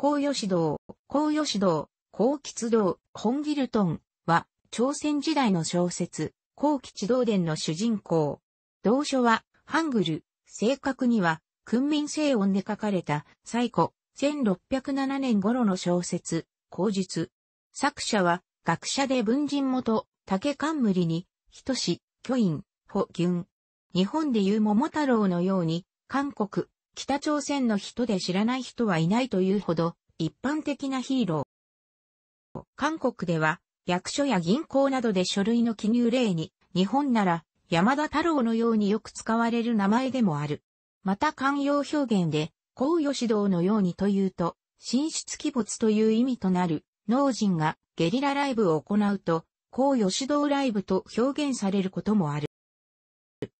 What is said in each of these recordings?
高吉堂、高吉堂、高吉堂、本ギルトンは、朝鮮時代の小説、高吉道伝の主人公。同書は、ハングル、正確には、訓民正音で書かれた、最古、1607年頃の小説、口述。作者は、学者で文人元、竹冠に、人志、巨院、保軍。日本でいう桃太郎のように、韓国、北朝鮮の人で知らない人はいないというほど、一般的なヒーロー。韓国では、役所や銀行などで書類の記入例に、日本なら、山田太郎のようによく使われる名前でもある。また慣用表現で、皇与指導のようにというと、神出鬼没という意味となる、農人がゲリラライブを行うと、皇与指導ライブと表現されることもある。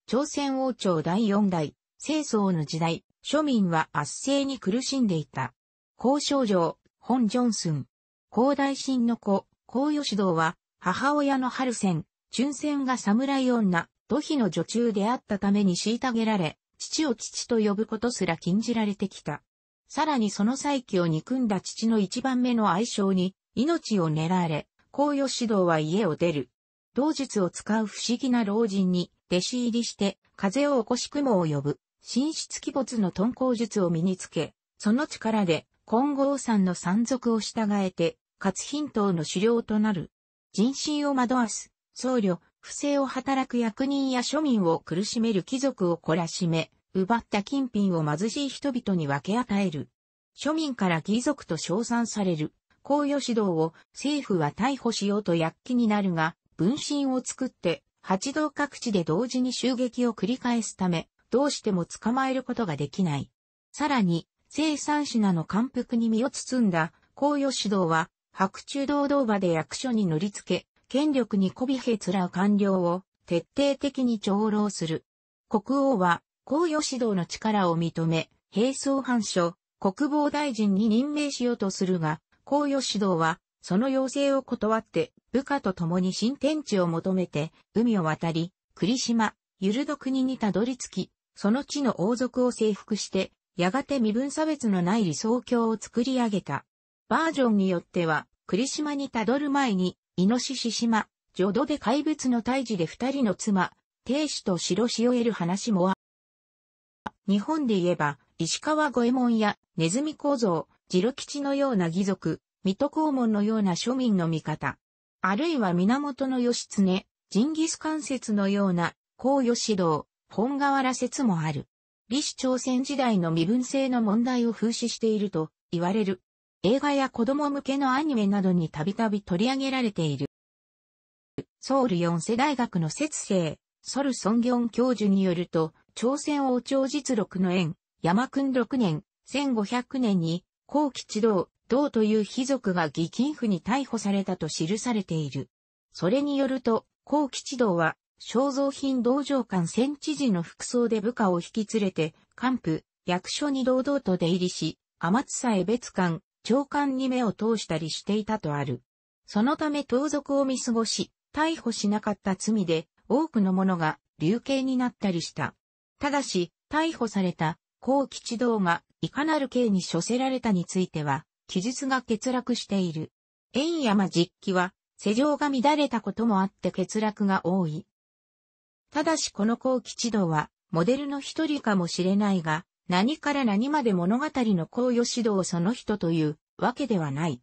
朝鮮王朝第4代、清掃の時代、庶民は圧政に苦しんでいた。高少女、本ジョンスン。高大臣の子、高吉道は、母親の春仙、春仙が侍女、土肥の女中であったために虐げられ、父を父と呼ぶことすら禁じられてきた。さらにその再起を憎んだ父の一番目の愛称に、命を狙われ、高吉道は家を出る。道術を使う不思議な老人に、弟子入りして、風を起こし雲を呼ぶ。神出鬼没の遁甲術を身につけ、その力で、金剛山の山賊を従えて、活貧島の狩猟となる。人心を惑わす、僧侶、不正を働く役人や庶民を苦しめる貴族を懲らしめ、奪った金品を貧しい人々に分け与える。庶民から義族と称賛される。公与指導を政府は逮捕しようと躍起になるが、分身を作って、八道各地で同時に襲撃を繰り返すため、どうしても捕まえることができない。さらに、生産品の完服に身を包んだ、公与指導は、白昼堂々場で役所に乗り付け、権力にこびへつらう官僚を徹底的に長老する。国王は、公与指導の力を認め、兵装藩所、国防大臣に任命しようとするが、公与指導は、その要請を断って、部下と共に新天地を求めて、海を渡り、栗島、ゆるど国にたどり着き、その地の王族を征服して、やがて身分差別のない理想郷を作り上げた。バージョンによっては、栗島にたどる前に、イノシシ島、ジョドで怪物の退治で二人の妻、亭主と白しを得る話もあ日本で言えば、石川五右衛門やネズミ構造、ジロ吉のような義族、水戸黄門のような庶民の味方。あるいは源義経、ジンギス関節のような、高義道、本河原説もある。李氏朝鮮時代の身分制の問題を風刺していると言われる。映画や子供向けのアニメなどにたびたび取り上げられている。ソウル四世大学の説生、ソル・ソンギョン教授によると、朝鮮王朝実録の縁、山君六年、1500年に、高吉道、道という貴族が義金府に逮捕されたと記されている。それによると、高吉道は、肖像品道場館戦知事の服装で部下を引き連れて、官府、役所に堂々と出入りし、天津さえ別館、長官に目を通したりしていたとある。そのため盗賊を見過ごし、逮捕しなかった罪で、多くの者が流刑になったりした。ただし、逮捕された、高吉道が、いかなる刑に処せられたについては、記述が欠落している。縁山実記は、世情が乱れたこともあって欠落が多い。ただしこの高吉度は、モデルの一人かもしれないが、何から何まで物語の高吉度をその人というわけではない。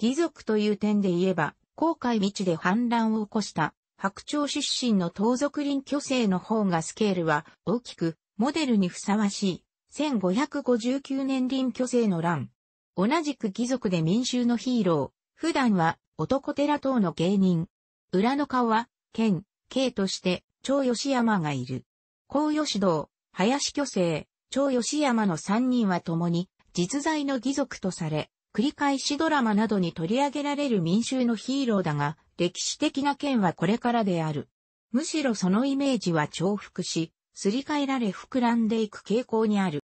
義族という点で言えば、航海道で反乱を起こした白鳥出身の盗賊林巨星の方がスケールは大きく、モデルにふさわしい。1559年林巨星の乱。同じく義族で民衆のヒーロー。普段は男寺等の芸人。裏の顔は、剣、刑として長吉山がいる。高吉道、林巨星、長吉山の三人は共に、実在の義族とされ、繰り返しドラマなどに取り上げられる民衆のヒーローだが、歴史的な件はこれからである。むしろそのイメージは重複し、すり替えられ膨らんでいく傾向にある。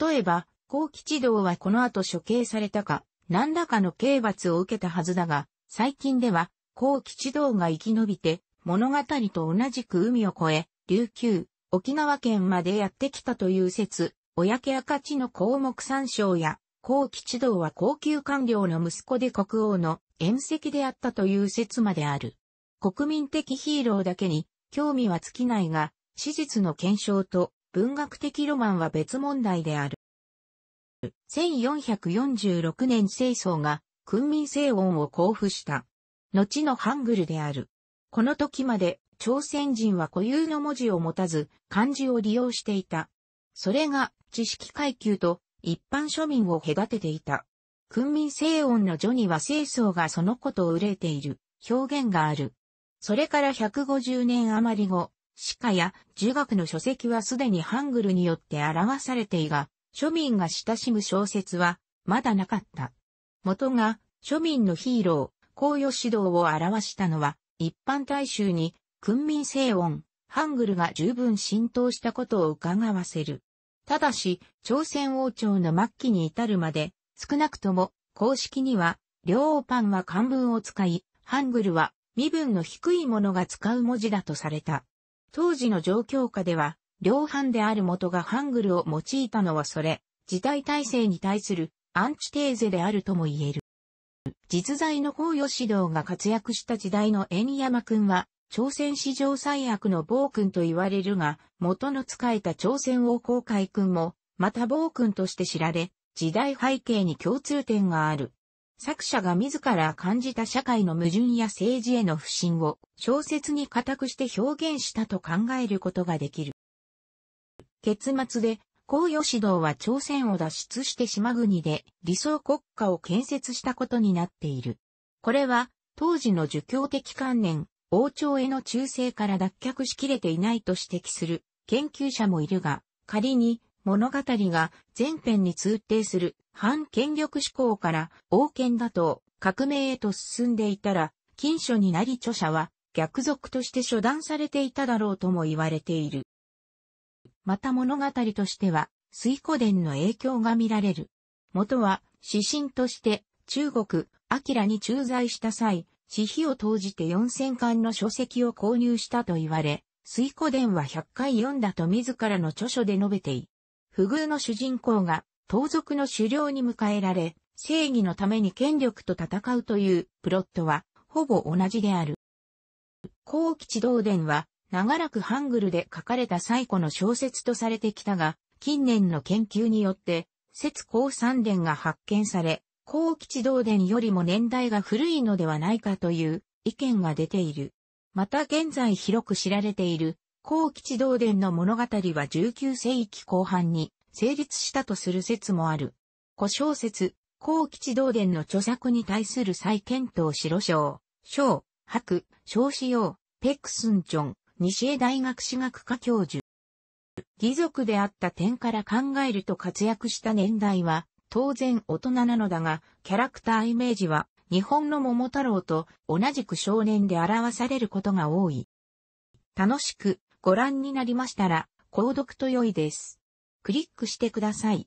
例えば、高吉道はこの後処刑されたか、何らかの刑罰を受けたはずだが、最近では、高吉道が生き延びて、物語と同じく海を越え、琉球、沖縄県までやってきたという説、親家赤地の項目参照や、高吉道は高級官僚の息子で国王の縁石であったという説まである。国民的ヒーローだけに興味は尽きないが、史実の検証と文学的ロマンは別問題である。1446年清掃が、訓民聖音を交付した。後のハングルである。この時まで朝鮮人は固有の文字を持たず漢字を利用していた。それが知識階級と一般庶民を隔てていた。訓民西音の序には清掃がそのことを憂えている表現がある。それから150年余り後、歯科や儒学の書籍はすでにハングルによって表されていが、庶民が親しむ小説はまだなかった。元が庶民のヒーロー、公与指導を表したのは一般大衆に、訓民正音、ハングルが十分浸透したことを伺わせる。ただし、朝鮮王朝の末期に至るまで、少なくとも、公式には、両王パンは漢文を使い、ハングルは身分の低い者が使う文字だとされた。当時の状況下では、両藩である元がハングルを用いたのはそれ、時代体制に対するアンチテーゼであるとも言える。実在の高吉指導が活躍した時代の円山君は、朝鮮史上最悪の暴君と言われるが、元の仕えた朝鮮王公海君も、また暴君として知られ、時代背景に共通点がある。作者が自ら感じた社会の矛盾や政治への不信を小説に固くして表現したと考えることができる。結末で高吉指導は朝鮮を脱出して島国で理想国家を建設したことになっている。これは当時の儒教的観念、王朝への忠誠から脱却しきれていないと指摘する研究者もいるが、仮に物語が前編に通底する反権力志向から王権打倒、革命へと進んでいたら、近所になり著者は逆賊として処断されていただろうとも言われている。また物語としては、水古伝の影響が見られる。元は、指針として、中国、アキラに駐在した際、私費を投じて4000巻の書籍を購入したと言われ、水古伝は100回読んだと自らの著書で述べてい。不遇の主人公が、盗賊の狩猟に迎えられ、正義のために権力と戦うというプロットは、ほぼ同じである。後期地道伝は、長らくハングルで書かれた最古の小説とされてきたが、近年の研究によって、節高三殿が発見され、高吉道伝よりも年代が古いのではないかという意見が出ている。また現在広く知られている高吉道伝の物語は19世紀後半に成立したとする説もある。古小説、高吉道伝の著作に対する再検討白書、章、白、小使用、ペクスンチョン、西江大学史学科教授。義族であった点から考えると活躍した年代は、当然大人なのだが、キャラクターイメージは、日本の桃太郎と同じく少年で表されることが多い。楽しくご覧になりましたら、購読と良いです。クリックしてください。